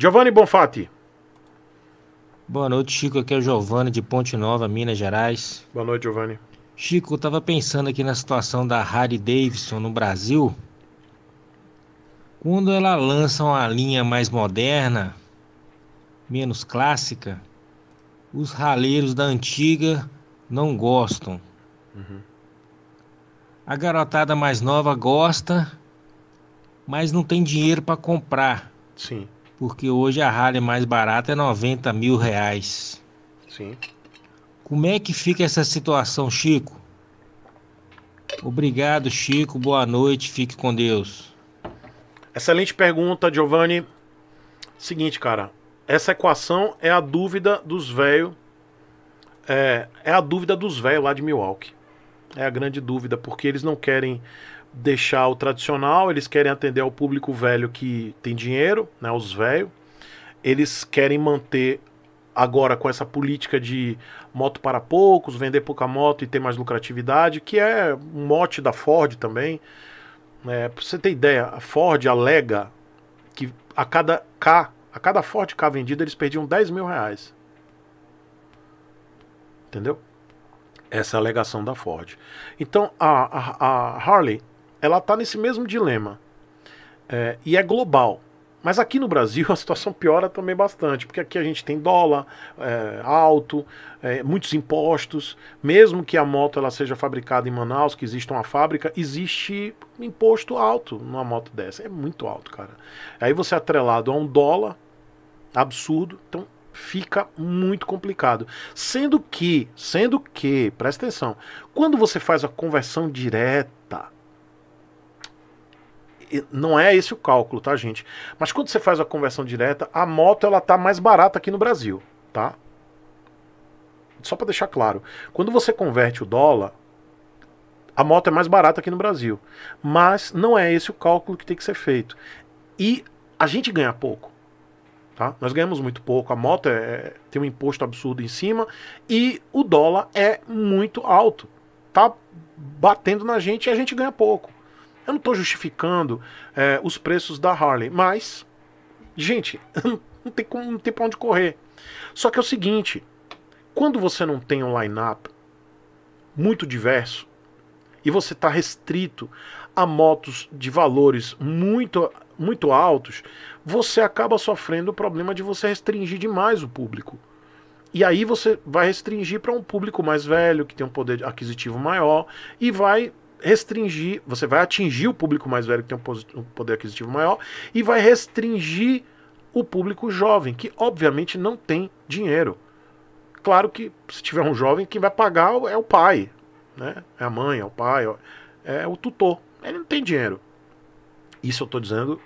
Giovanni Bonfatti. Boa noite, Chico. Aqui é o Giovanni de Ponte Nova, Minas Gerais. Boa noite, Giovanni. Chico, eu tava pensando aqui na situação da Harley Davidson no Brasil. Quando ela lança uma linha mais moderna, menos clássica, os raleiros da antiga não gostam. Uhum. A garotada mais nova gosta, mas não tem dinheiro para comprar. Sim. Porque hoje a Harley mais barata é 90 mil reais. Sim. Como é que fica essa situação, Chico? Obrigado, Chico. Boa noite. Fique com Deus. Excelente pergunta, Giovanni. Seguinte, cara. Essa equação é a dúvida dos velhos. É, é a dúvida dos velhos lá de Milwaukee. É a grande dúvida, porque eles não querem deixar o tradicional, eles querem atender ao público velho que tem dinheiro, né, os velhos. Eles querem manter agora com essa política de moto para poucos, vender pouca moto e ter mais lucratividade, que é um mote da Ford também. É, pra você ter ideia, a Ford alega que a cada K, a cada Ford K vendida, eles perdiam 10 mil reais. Entendeu? Essa é a alegação da Ford. Então a, a, a Harley ela está nesse mesmo dilema. É, e é global. Mas aqui no Brasil a situação piora também bastante, porque aqui a gente tem dólar é, alto, é, muitos impostos. Mesmo que a moto ela seja fabricada em Manaus, que exista uma fábrica, existe imposto alto numa moto dessa. É muito alto, cara. Aí você é atrelado a um dólar absurdo, então fica muito complicado. Sendo que, sendo que, presta atenção, quando você faz a conversão direta não é esse o cálculo, tá, gente? Mas quando você faz a conversão direta, a moto ela tá mais barata aqui no Brasil, tá? Só para deixar claro. Quando você converte o dólar, a moto é mais barata aqui no Brasil. Mas não é esse o cálculo que tem que ser feito. E a gente ganha pouco. Tá? Nós ganhamos muito pouco, a moto é, é tem um imposto absurdo em cima e o dólar é muito alto. Tá batendo na gente e a gente ganha pouco. Eu não estou justificando é, os preços da Harley, mas, gente, não tem, como, não tem pra onde correr. Só que é o seguinte: quando você não tem um line-up muito diverso e você está restrito a motos de valores muito, muito altos, você acaba sofrendo o problema de você restringir demais o público. E aí você vai restringir para um público mais velho, que tem um poder aquisitivo maior, e vai restringir, você vai atingir o público mais velho que tem um poder aquisitivo maior e vai restringir o público jovem, que obviamente não tem dinheiro. Claro que se tiver um jovem, quem vai pagar é o pai, né? É a mãe, é o pai, é o é tutor. Ele não tem dinheiro. Isso eu estou dizendo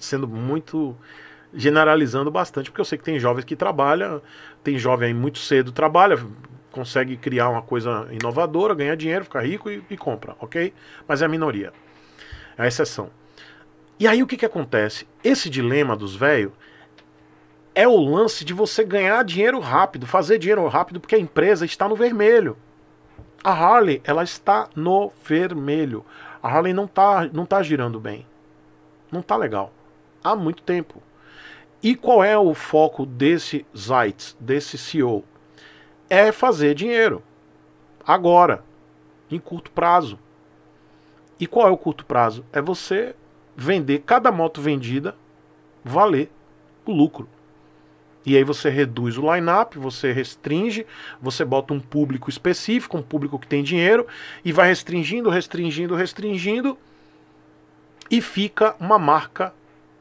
sendo muito generalizando bastante, porque eu sei que tem jovens que trabalham, tem jovem aí muito cedo trabalha, consegue criar uma coisa inovadora, ganhar dinheiro, ficar rico e, e compra, ok? Mas é a minoria, é a exceção. E aí o que, que acontece? Esse dilema dos velhos é o lance de você ganhar dinheiro rápido, fazer dinheiro rápido, porque a empresa está no vermelho. A Harley, ela está no vermelho. A Harley não está não tá girando bem. Não está legal. Há muito tempo. E qual é o foco desse Zeitz, desse CEO? é fazer dinheiro. Agora. Em curto prazo. E qual é o curto prazo? É você vender cada moto vendida valer o lucro. E aí você reduz o line-up, você restringe, você bota um público específico, um público que tem dinheiro, e vai restringindo, restringindo, restringindo, e fica uma marca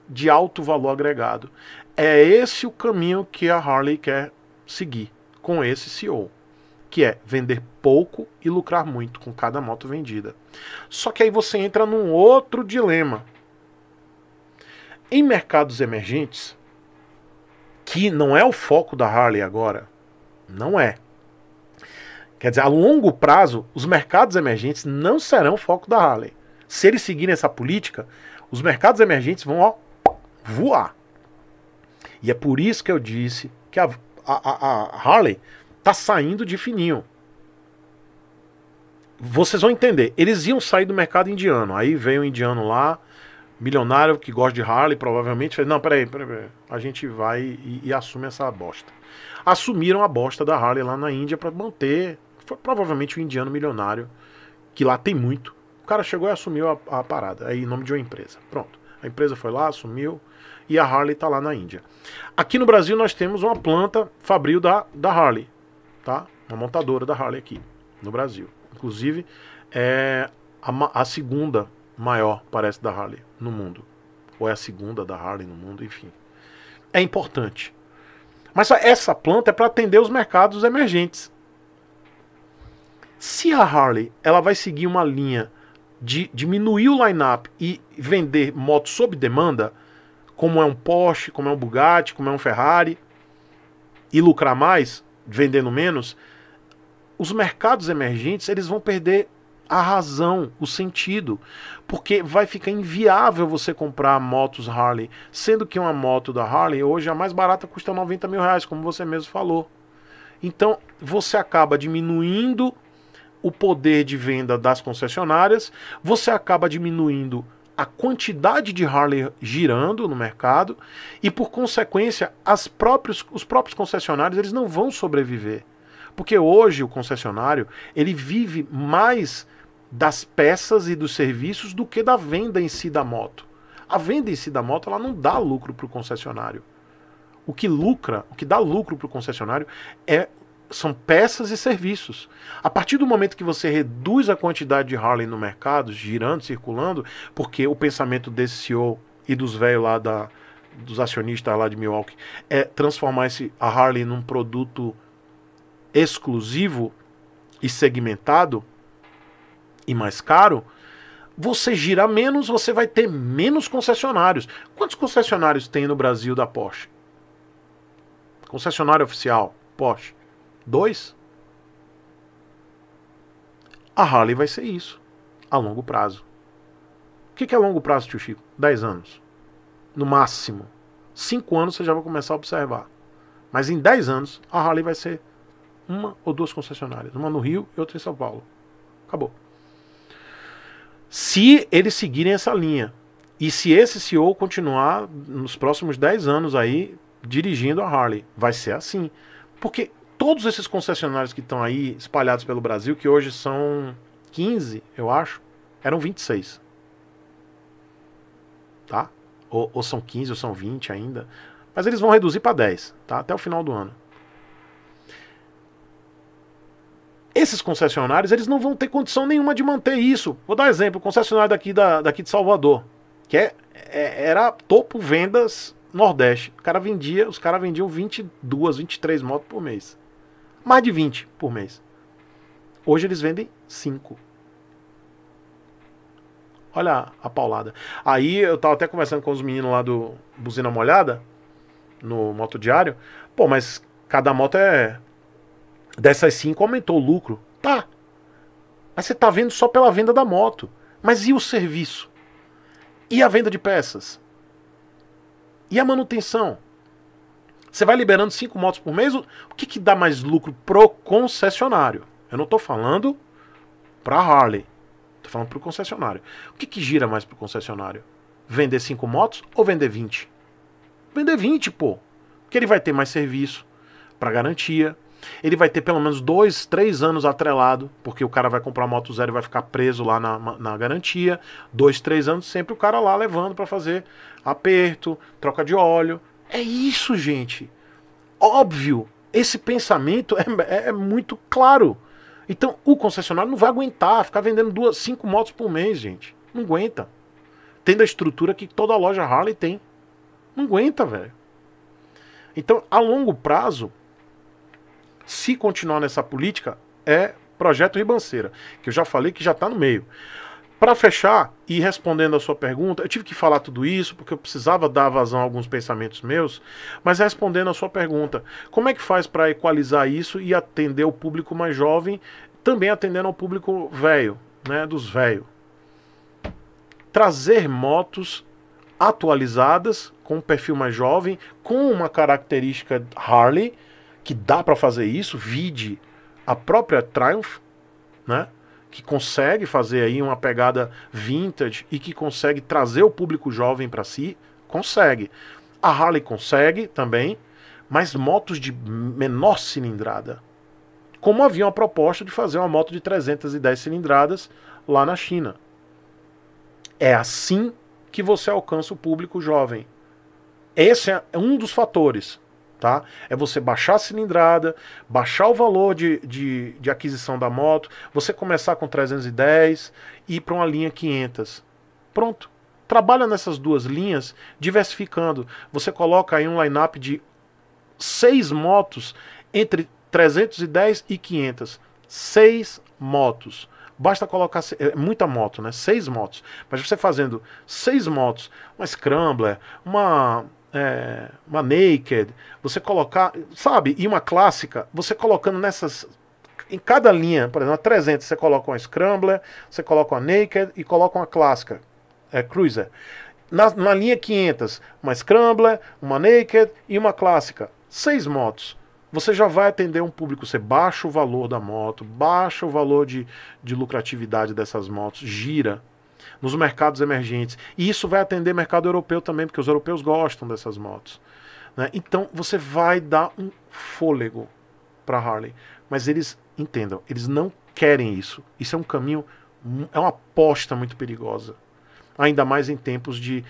de alto valor agregado. É esse o caminho que a Harley quer seguir com esse CEO, que é vender pouco e lucrar muito com cada moto vendida. Só que aí você entra num outro dilema. Em mercados emergentes, que não é o foco da Harley agora, não é. Quer dizer, a longo prazo, os mercados emergentes não serão o foco da Harley. Se eles seguirem essa política, os mercados emergentes vão ó, voar. E é por isso que eu disse que a a, a, Harley tá saindo de fininho. Vocês vão entender. Eles iam sair do mercado indiano. Aí veio um indiano lá, milionário que gosta de Harley, provavelmente. Fez, não, peraí, peraí, peraí. A gente vai e, e assume essa bosta. Assumiram a bosta da Harley lá na Índia para manter. Foi provavelmente um indiano milionário, que lá tem muito. O cara chegou e assumiu a, a parada, aí em nome de uma empresa. Pronto. A empresa foi lá, assumiu e a Harley está lá na Índia. Aqui no Brasil nós temos uma planta fabril da, da Harley, tá? Uma montadora da Harley aqui no Brasil. Inclusive é a, a segunda maior, parece, da Harley no mundo. Ou é a segunda da Harley no mundo, enfim. É importante. Mas essa planta é para atender os mercados emergentes. Se a Harley ela vai seguir uma linha de diminuir o line-up e vender motos sob demanda, como é um Porsche, como é um Bugatti, como é um Ferrari, e lucrar mais, vendendo menos, os mercados emergentes eles vão perder a razão, o sentido, porque vai ficar inviável você comprar motos Harley, sendo que uma moto da Harley hoje é a mais barata custa 90 mil reais, como você mesmo falou. Então você acaba diminuindo o poder de venda das concessionárias, você acaba diminuindo a quantidade de Harley girando no mercado e, por consequência, as próprios, os próprios concessionários eles não vão sobreviver. Porque hoje o concessionário ele vive mais das peças e dos serviços do que da venda em si da moto. A venda em si da moto ela não dá lucro para o concessionário. O que lucra, o que dá lucro para o concessionário é são peças e serviços. A partir do momento que você reduz a quantidade de Harley no mercado, girando, circulando, porque o pensamento desse CEO e dos velhos lá da, dos acionistas lá de Milwaukee é transformar esse, a Harley num produto exclusivo e segmentado e mais caro, você gira menos, você vai ter menos concessionários. Quantos concessionários tem no Brasil da Porsche? Concessionário oficial, Porsche. Dois, a Harley vai ser isso a longo prazo. O que é longo prazo, tio Chico? 10 anos. No máximo. 5 anos você já vai começar a observar. Mas em 10 anos, a Harley vai ser uma ou duas concessionárias. Uma no Rio e outra em São Paulo. Acabou. Se eles seguirem essa linha. E se esse CEO continuar nos próximos 10 anos aí dirigindo a Harley. Vai ser assim. Porque todos esses concessionários que estão aí espalhados pelo Brasil, que hoje são 15, eu acho, eram 26. Tá? Ou, ou são 15 ou são 20 ainda. Mas eles vão reduzir para 10, tá? Até o final do ano. Esses concessionários, eles não vão ter condição nenhuma de manter isso. Vou dar um exemplo, o concessionário daqui, da, daqui de Salvador, que é, é, era topo vendas Nordeste. O cara vendia, os caras vendiam 22, 23 motos por mês mais de 20 por mês. Hoje eles vendem 5. Olha a paulada. Aí eu tava até conversando com os meninos lá do Buzina Molhada, no Moto Diário. Pô, mas cada moto é. Dessas 5 aumentou o lucro. Tá. Mas você tá vendo só pela venda da moto. Mas e o serviço? E a venda de peças? E a manutenção? Você vai liberando cinco motos por mês, o que, que dá mais lucro pro concessionário? Eu não estou falando para Harley, estou falando pro concessionário. O que, que gira mais pro concessionário? Vender cinco motos ou vender 20? Vender 20, pô. Porque ele vai ter mais serviço para garantia, ele vai ter pelo menos dois, três anos atrelado, porque o cara vai comprar moto zero e vai ficar preso lá na, na garantia. Dois, três anos sempre o cara lá levando para fazer aperto, troca de óleo, é isso, gente. Óbvio. Esse pensamento é, é, é muito claro. Então, o concessionário não vai aguentar ficar vendendo duas, cinco motos por mês, gente. Não aguenta. Tendo a estrutura que toda loja Harley tem. Não aguenta, velho. Então, a longo prazo, se continuar nessa política, é projeto Ribanceira, que eu já falei que já está no meio. Para fechar e respondendo a sua pergunta, eu tive que falar tudo isso porque eu precisava dar vazão a alguns pensamentos meus, mas respondendo a sua pergunta, como é que faz para equalizar isso e atender o público mais jovem, também atendendo ao público velho, né, dos velhos? Trazer motos atualizadas, com um perfil mais jovem, com uma característica Harley, que dá para fazer isso, vide a própria Triumph, né? que consegue fazer aí uma pegada vintage e que consegue trazer o público jovem para si, consegue. A Harley consegue também, mas motos de menor cilindrada. Como havia uma proposta de fazer uma moto de 310 cilindradas lá na China. É assim que você alcança o público jovem. Esse é um dos fatores tá? É você baixar a cilindrada, baixar o valor de, de, de aquisição da moto, você começar com 310 e ir para uma linha 500. Pronto. Trabalha nessas duas linhas, diversificando. Você coloca aí um line-up de seis motos entre 310 e 500. Seis motos. Basta colocar é, muita moto, né? Seis motos. Mas você fazendo seis motos, uma Scrambler, uma é, uma naked, você colocar, sabe, e uma clássica, você colocando nessas. Em cada linha, por exemplo, a 300 você coloca uma Scrambler, você coloca uma Naked e coloca uma clássica, é, Cruiser. Na, na linha 500, uma Scrambler, uma Naked e uma clássica. Seis motos você já vai atender um público. Você baixa o valor da moto, baixa o valor de, de lucratividade dessas motos, gira nos mercados emergentes. E isso vai atender mercado europeu também, porque os europeus gostam dessas motos. Né? Então você vai dar um fôlego para Harley. Mas eles, entendam, eles não querem isso. Isso é um caminho, é uma aposta muito perigosa. Ainda mais em tempos de,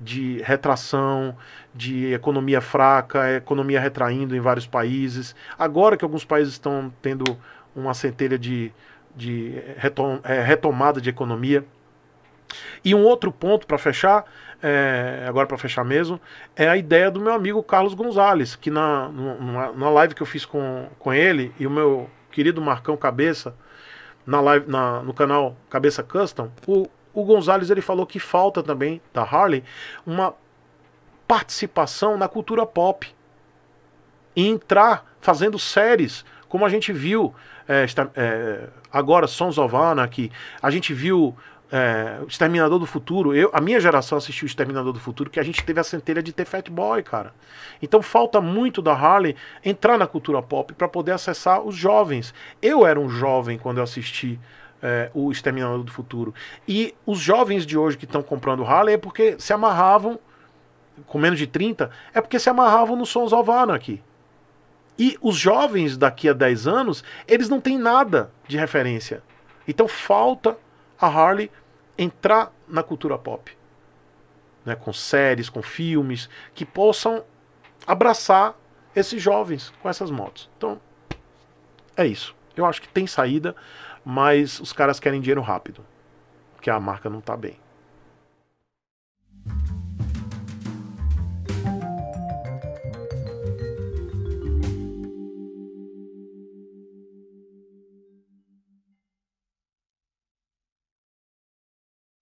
de retração, de economia fraca, economia retraindo em vários países. Agora que alguns países estão tendo uma centelha de, de retom, é, retomada de economia, e um outro ponto para fechar, é, agora para fechar mesmo, é a ideia do meu amigo Carlos Gonzalez, que na, numa, numa live que eu fiz com, com ele e o meu querido Marcão Cabeça, na live, na, no canal Cabeça Custom, o, o Gonzalez ele falou que falta também da Harley uma participação na cultura pop e entrar fazendo séries como a gente viu é, esta, é, agora Sons of Anarchy, a gente viu é, o Exterminador do Futuro, eu, a minha geração assistiu o Exterminador do Futuro, que a gente teve a centelha de ter Fat Boy, cara. Então falta muito da Harley entrar na cultura pop para poder acessar os jovens. Eu era um jovem quando eu assisti é, o Exterminador do Futuro. E os jovens de hoje que estão comprando Harley é porque se amarravam, com menos de 30, é porque se amarravam nos sons of aqui. E os jovens daqui a 10 anos, eles não têm nada de referência. Então falta a Harley entrar na cultura pop. Né, com séries, com filmes, que possam abraçar esses jovens com essas motos. Então, é isso. Eu acho que tem saída, mas os caras querem dinheiro rápido, porque a marca não está bem.